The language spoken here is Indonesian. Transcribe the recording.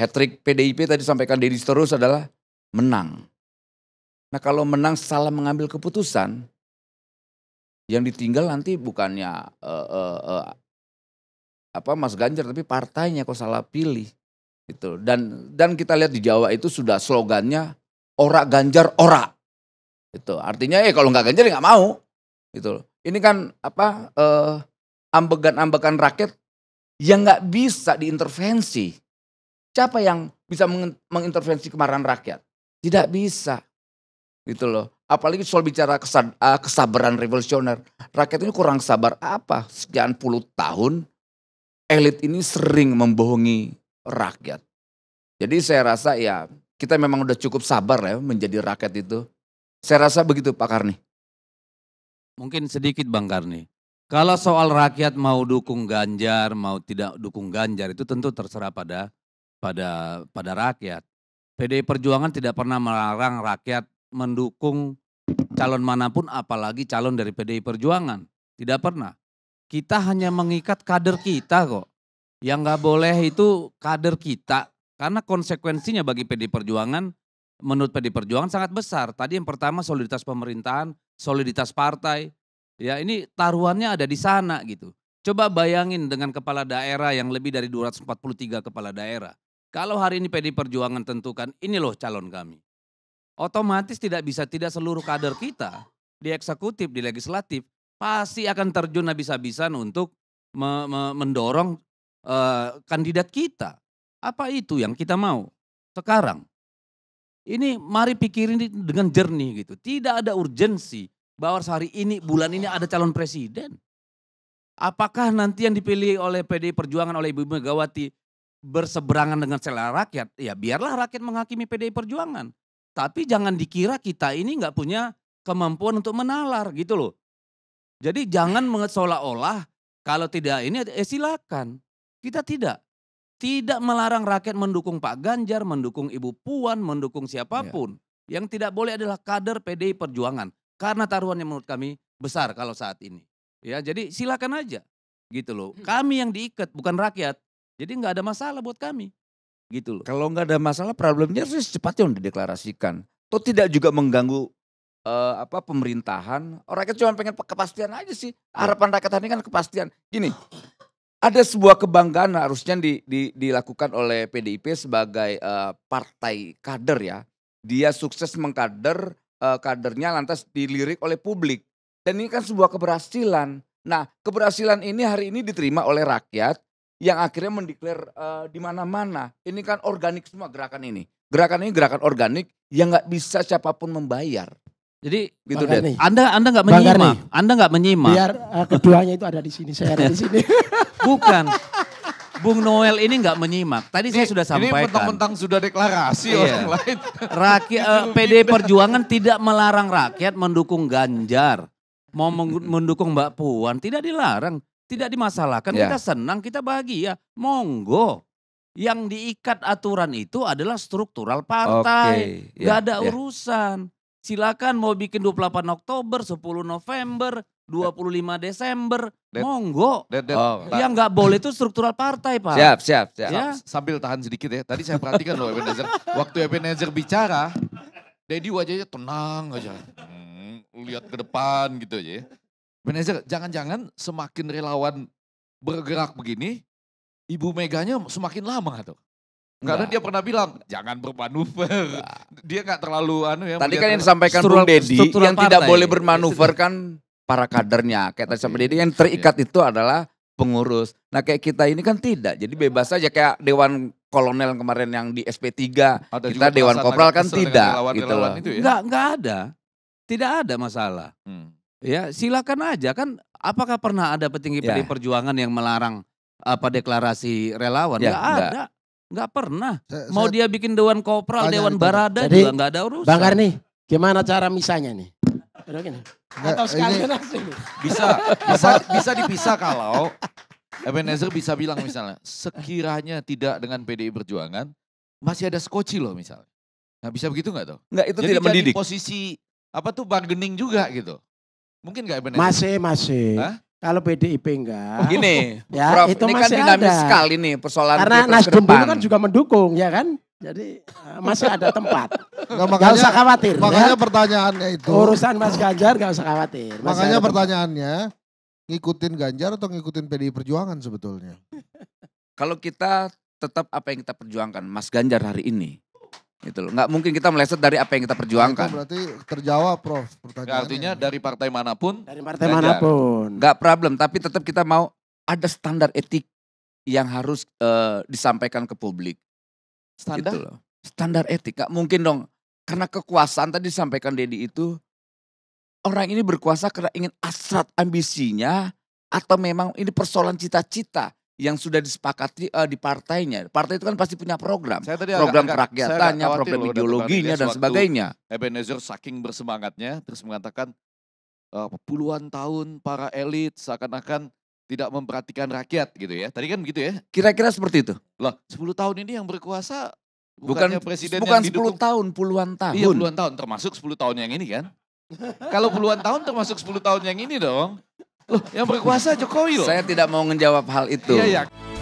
Hat-trick PDIP tadi sampaikan Deddy terus adalah menang. Nah kalau menang salah mengambil keputusan, yang ditinggal nanti bukannya uh, uh, uh, apa Mas Ganjar tapi partainya kok salah pilih itu Dan dan kita lihat di Jawa itu sudah slogannya ora Ganjar ora. Itu artinya eh kalau nggak Ganjar ya nggak mau itu Ini kan apa uh, ambegan-ambekan rakyat yang nggak bisa diintervensi Siapa yang bisa mengintervensi kemarahan rakyat? Tidak bisa. Gitu loh. Apalagi soal bicara eh, kesabaran revolusioner. Rakyat ini kurang sabar apa? Sekian puluh tahun elit ini sering membohongi rakyat. Jadi saya rasa ya kita memang udah cukup sabar ya menjadi rakyat itu. Saya rasa begitu Pak Karni. Mungkin sedikit Bang Karni. Kalau soal rakyat mau dukung Ganjar, mau tidak dukung Ganjar itu tentu terserah pada pada pada rakyat. PDI Perjuangan tidak pernah melarang rakyat mendukung calon manapun apalagi calon dari PDI Perjuangan. Tidak pernah. Kita hanya mengikat kader kita kok. Yang nggak boleh itu kader kita. Karena konsekuensinya bagi PDI Perjuangan, menurut PDI Perjuangan sangat besar. Tadi yang pertama soliditas pemerintahan, soliditas partai. Ya ini taruhannya ada di sana gitu. Coba bayangin dengan kepala daerah yang lebih dari 243 kepala daerah. Kalau hari ini PD Perjuangan tentukan ini loh calon kami. Otomatis tidak bisa tidak seluruh kader kita di eksekutif, di legislatif pasti akan terjun habis-habisan untuk me me mendorong uh, kandidat kita. Apa itu yang kita mau sekarang? Ini mari pikirin dengan jernih gitu. Tidak ada urgensi bahwa hari ini, bulan ini ada calon presiden. Apakah nanti yang dipilih oleh PD Perjuangan, oleh Ibu Megawati berseberangan dengan selera rakyat, ya biarlah rakyat menghakimi PDI Perjuangan. Tapi jangan dikira kita ini nggak punya kemampuan untuk menalar gitu loh. Jadi jangan mengesolah olah kalau tidak ini eh silakan. Kita tidak. Tidak melarang rakyat mendukung Pak Ganjar, mendukung Ibu Puan, mendukung iya. siapapun. Ya. Yang tidak boleh adalah kader PDI Perjuangan. Karena taruhannya menurut kami besar kalau saat ini. Ya, jadi silakan aja. Gitu loh. Hmm. Kami yang diikat bukan rakyat. Jadi nggak ada masalah buat kami. Gitu loh. Kalau nggak ada masalah problemnya harus secepatnya dideklarasikan. Tuh tidak juga mengganggu uh, apa pemerintahan. Orang oh, rakyat cuma pengen kepastian aja sih. Iya. Harapan rakyat ini kan kepastian. Gini, ada sebuah kebanggaan harusnya di, di, dilakukan oleh PDIP sebagai uh, partai kader ya. Dia sukses mengkader uh, kadernya lantas dilirik oleh publik. Dan ini kan sebuah keberhasilan. Nah, keberhasilan ini hari ini diterima oleh rakyat yang akhirnya mendeklar uh, di mana-mana. Ini kan organik semua gerakan ini. Gerakan ini gerakan organik yang nggak bisa siapapun membayar. Jadi gitu deh. Anda Anda nggak menyimak. Anda nggak menyimak. Biar uh, keduanya itu ada di sini, saya ada di sini. Bukan. Bung Noel ini nggak menyimak. Tadi ini, saya sudah sampaikan. Ini mentang-mentang sudah deklarasi iya. orang lain. Rakyat uh, eh, PD Perjuangan tidak melarang rakyat mendukung Ganjar, mau mendukung Mbak Puan, tidak dilarang. Tidak dimasalahkan, Yeah. kita senang, kita bahagia. Monggo. Yang diikat aturan itu adalah struktural partai. Okay. Yeah. Gak ada yeah. urusan. Silakan mau bikin 28 Oktober, 10 November, 25 Desember, that, monggo. That, that, oh, yang nggak boleh itu struktural partai, Pak. Siap, siap, siap. Ya? Sambil tahan sedikit ya. Tadi saya perhatikan loh Ebenezer. Waktu Ebenezer bicara, Dedi wajahnya tenang aja. Hmm, lihat ke depan gitu aja ya. Manajer, jangan-jangan semakin relawan bergerak begini, Ibu Meganya semakin lama tuh. Karena dia pernah bilang jangan bermanuver. Dia nggak terlalu anu ya. Tadi kan yang disampaikan Bung Deddy yang partai. tidak boleh bermanuver iya, kan para kadernya. Kayak tadi sama Deddy yang iya. terikat itu adalah pengurus. Nah kayak kita ini kan tidak. Jadi bebas saja kayak Dewan Kolonel kemarin yang di SP3. Ada kita Dewan Kopral kan tidak gitu loh. Itu ya? Nggak, nggak ada. Tidak ada masalah. Hmm. Ya silakan aja kan. Apakah pernah ada petinggi ya. PDI Perjuangan yang melarang apa deklarasi relawan? Ya, gak enggak. ada, nggak pernah. Saya, Mau dia bikin dewan kopral, dewan itu. barada Jadi, juga nggak ada urusan. Bang Karni, gimana cara misalnya nih? Udah Atau sekalian Bisa, bisa, bisa dipisah kalau Ebenezer bisa bilang misalnya, sekiranya tidak dengan PDI Perjuangan, masih ada skoci loh misalnya. Nah bisa begitu nggak tuh? Nggak, itu jadi, tidak mendidik. Jadi posisi apa tuh bargaining juga gitu. Mungkin nggak benar. Masih, masih. Hah? Kalau PDIP enggak. Oh, gini, ya, Prof, itu ini kan masih kan dinamis ada. sekali nih persoalan Karena Nasdem kan juga mendukung, ya kan? Jadi eh, masih ada tempat. Nah, makanya, gak usah khawatir. Ya. Makanya ya. pertanyaannya itu. Urusan Mas Ganjar gak usah khawatir. Mas makanya pertanyaannya, ngikutin Ganjar atau ngikutin PDI Perjuangan sebetulnya? Kalau kita tetap apa yang kita perjuangkan, Mas Ganjar hari ini, itu loh. Nggak mungkin kita meleset dari apa yang kita perjuangkan. Nah, berarti terjawab, Prof. Pertanyaannya. artinya dari partai manapun. Dari partai belajar. manapun. Nggak problem, tapi tetap kita mau ada standar etik yang harus uh, disampaikan ke publik. Gitu standar? Gitu loh. Standar etik, nggak mungkin dong. Karena kekuasaan tadi disampaikan Dedi itu, orang ini berkuasa karena ingin asrat ambisinya, atau memang ini persoalan cita-cita yang sudah disepakati uh, di partainya. Partai itu kan pasti punya program. Saya tadi program agak, kerakyatannya, program ideologinya dan sebagainya. Ebenezer saking bersemangatnya terus mengatakan uh, puluhan tahun para elit seakan-akan tidak memperhatikan rakyat gitu ya. Tadi kan begitu ya. Kira-kira seperti itu. Loh, 10 tahun ini yang berkuasa bukan presiden bukan yang didukung. 10 tahun, puluhan tahun. Iya, puluhan tahun termasuk 10 tahun yang ini kan. Kalau puluhan tahun termasuk 10 tahun yang ini dong. Loh, yang berkuasa Jokowi loh. Saya tidak mau menjawab hal itu. Iya, iya.